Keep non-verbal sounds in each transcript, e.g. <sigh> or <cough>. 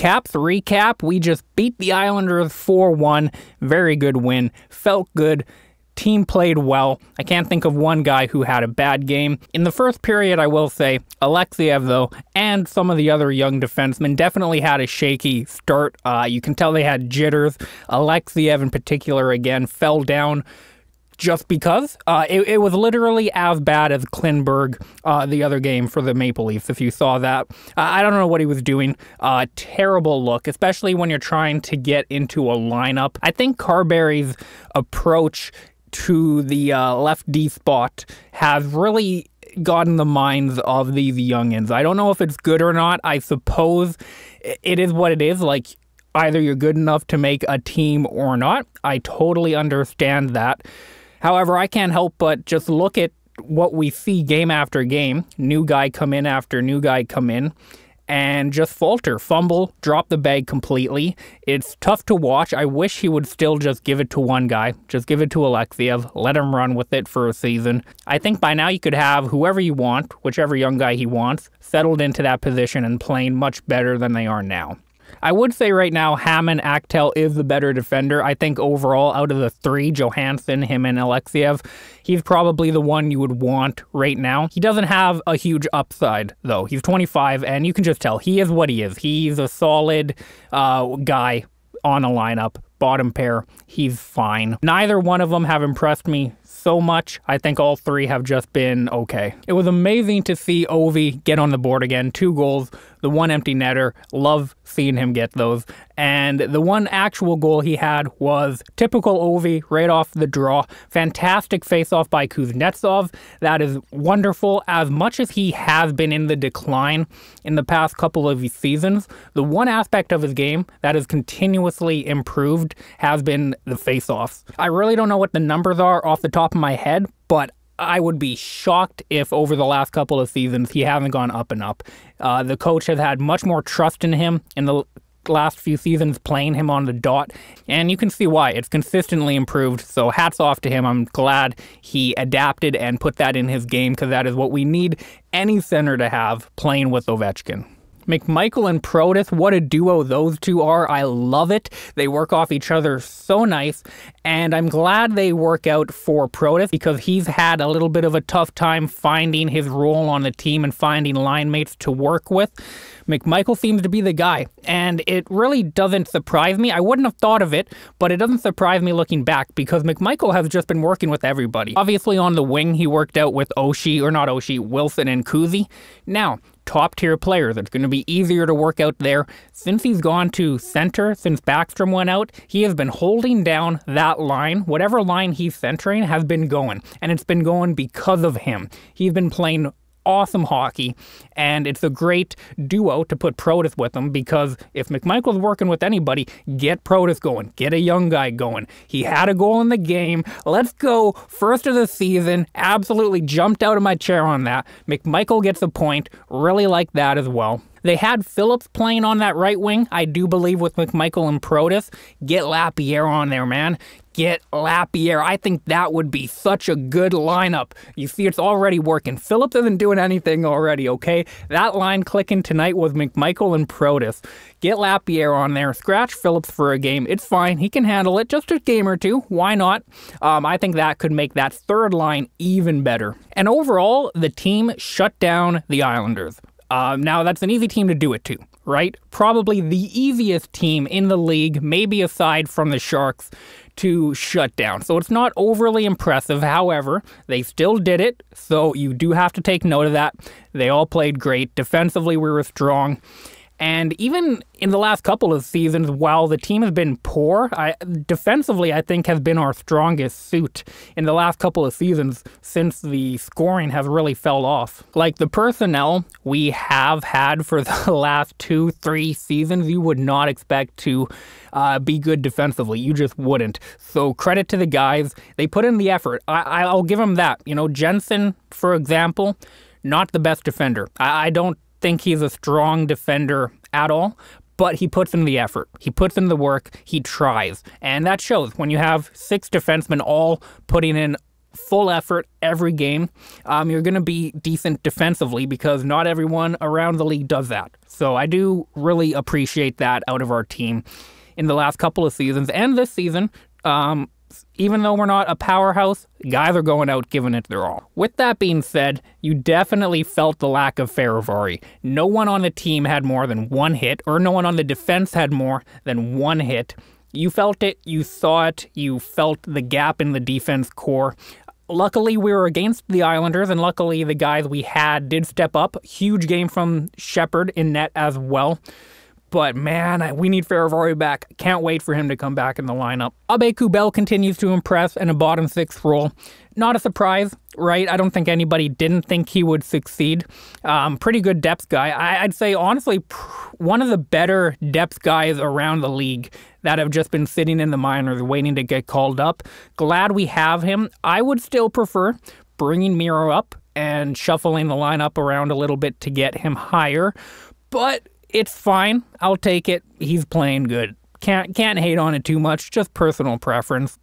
recap, the recap, we just beat the Islanders 4 1. Very good win. Felt good. Team played well. I can't think of one guy who had a bad game. In the first period, I will say, Alexiev, though, and some of the other young defensemen definitely had a shaky start. Uh, you can tell they had jitters. Alexiev, in particular, again, fell down just because. Uh, it, it, was literally as bad as Klinberg, uh, the other game for the Maple Leafs, if you saw that. Uh, I don't know what he was doing. Uh, terrible look, especially when you're trying to get into a lineup. I think Carberry's approach to the uh, left D spot has really gotten the minds of these youngins. I don't know if it's good or not. I suppose it is what it is. Like, either you're good enough to make a team or not. I totally understand that. However, I can't help but just look at what we see game after game, new guy come in after new guy come in, and just falter, fumble, drop the bag completely. It's tough to watch. I wish he would still just give it to one guy, just give it to Alexiev, let him run with it for a season. I think by now you could have whoever you want, whichever young guy he wants, settled into that position and playing much better than they are now. I would say right now Hammond Actel is the better defender. I think overall, out of the three, Johansson, him, and Alexiev, he's probably the one you would want right now. He doesn't have a huge upside though. He's 25, and you can just tell he is what he is. He's a solid uh, guy on a lineup bottom pair, he's fine. Neither one of them have impressed me so much. I think all three have just been okay. It was amazing to see Ovi get on the board again. Two goals, the one empty netter. Love seeing him get those. And the one actual goal he had was typical Ovi right off the draw. Fantastic face-off by Kuznetsov. That is wonderful. As much as he has been in the decline in the past couple of seasons, the one aspect of his game that has continuously improved loved have been the face offs. I really don't know what the numbers are off the top of my head, but I would be shocked if over the last couple of seasons he hasn't gone up and up. Uh, the coach has had much more trust in him in the last few seasons playing him on the dot, and you can see why. It's consistently improved, so hats off to him. I'm glad he adapted and put that in his game because that is what we need any center to have playing with Ovechkin. McMichael and Prodith, what a duo those two are. I love it. They work off each other so nice. And I'm glad they work out for Prodith because he's had a little bit of a tough time finding his role on the team and finding line mates to work with. McMichael seems to be the guy, and it really doesn't surprise me. I wouldn't have thought of it, but it doesn't surprise me looking back because McMichael has just been working with everybody. Obviously, on the wing, he worked out with Oshie, or not Oshie, Wilson and Kuzi. Now, top tier player that's going to be easier to work out there. Since he's gone to center, since Backstrom went out, he has been holding down that line. Whatever line he's centering has been going, and it's been going because of him. He's been playing awesome hockey, and it's a great duo to put Protus with them because if McMichael's working with anybody, get Protus going, get a young guy going. He had a goal in the game. Let's go first of the season. Absolutely jumped out of my chair on that. McMichael gets a point. Really like that as well. They had Phillips playing on that right wing, I do believe, with McMichael and Protus. Get Lapierre on there, man. Get Lapierre. I think that would be such a good lineup. You see, it's already working. Phillips isn't doing anything already, okay? That line clicking tonight with McMichael and Protus. Get Lapierre on there. Scratch Phillips for a game. It's fine. He can handle it. Just a game or two. Why not? Um, I think that could make that third line even better. And overall, the team shut down the Islanders. Um, now, that's an easy team to do it to, right? Probably the easiest team in the league, maybe aside from the Sharks, to shut down. So it's not overly impressive. However, they still did it, so you do have to take note of that. They all played great. Defensively, we were strong. And even in the last couple of seasons, while the team has been poor, I, defensively, I think has been our strongest suit in the last couple of seasons since the scoring has really fell off. Like the personnel we have had for <laughs> the last two, three seasons, you would not expect to uh, be good defensively. You just wouldn't. So credit to the guys. They put in the effort. I, will give them that. You know, Jensen, for example, not the best defender. I, I don't think he's a strong defender at all, but he puts in the effort. He puts in the work. He tries. And that shows when you have six defensemen all putting in full effort every game, um, you're going to be decent defensively because not everyone around the league does that. So I do really appreciate that out of our team in the last couple of seasons and this season. Um, even though we're not a powerhouse, guys are going out giving it their all. With that being said, you definitely felt the lack of Ferravari. No one on the team had more than one hit, or no one on the defense had more than one hit. You felt it, you saw it, you felt the gap in the defense core. Luckily, we were against the Islanders, and luckily, the guys we had did step up. Huge game from Shepard in net as well. But man, we need Ferravari back. Can't wait for him to come back in the lineup. Abe Kubel continues to impress in a bottom six role. Not a surprise, right? I don't think anybody didn't think he would succeed. Um, pretty good depth guy. I, would say, honestly, one of the better depth guys around the league that have just been sitting in the minors waiting to get called up. Glad we have him. I would still prefer bringing Miro up and shuffling the lineup around a little bit to get him higher. But it's fine. I'll take it. He's playing good. Can't can't hate on it too much. Just personal preference.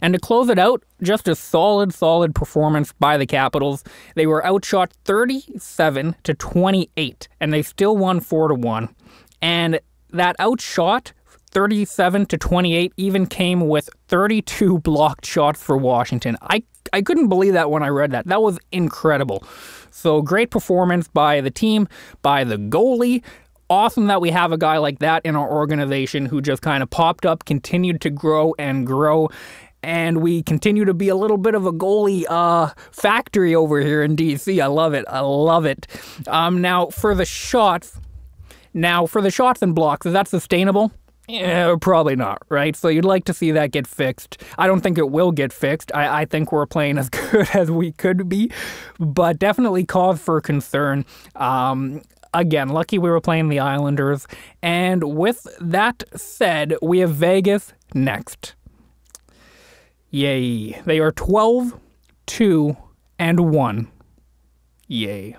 And to close it out, just a solid, solid performance by the Capitals. They were outshot 37 to 28, and they still won 4 to 1. And that outshot 37 to 28 even came with 32 <laughs> blocked shots for Washington. I I couldn't believe that when I read that. That was incredible. So great performance by the team, by the goalie, awesome that we have a guy like that in our organization who just kind of popped up, continued to grow and grow. And we continue to be a little bit of a goalie uh, factory over here in DC. I love it. I love it. Um, now, for the shots, now for the shots and blocks, is that sustainable? Yeah, probably not, right? So you'd like to see that get fixed. I don't think it will get fixed. I, I think we're playing as <laughs> good as we could be, but definitely cause for concern. Um, again, lucky we were playing the Islanders. And with that said, we have Vegas next. Yay. They are 12, 2, and 1. Yay.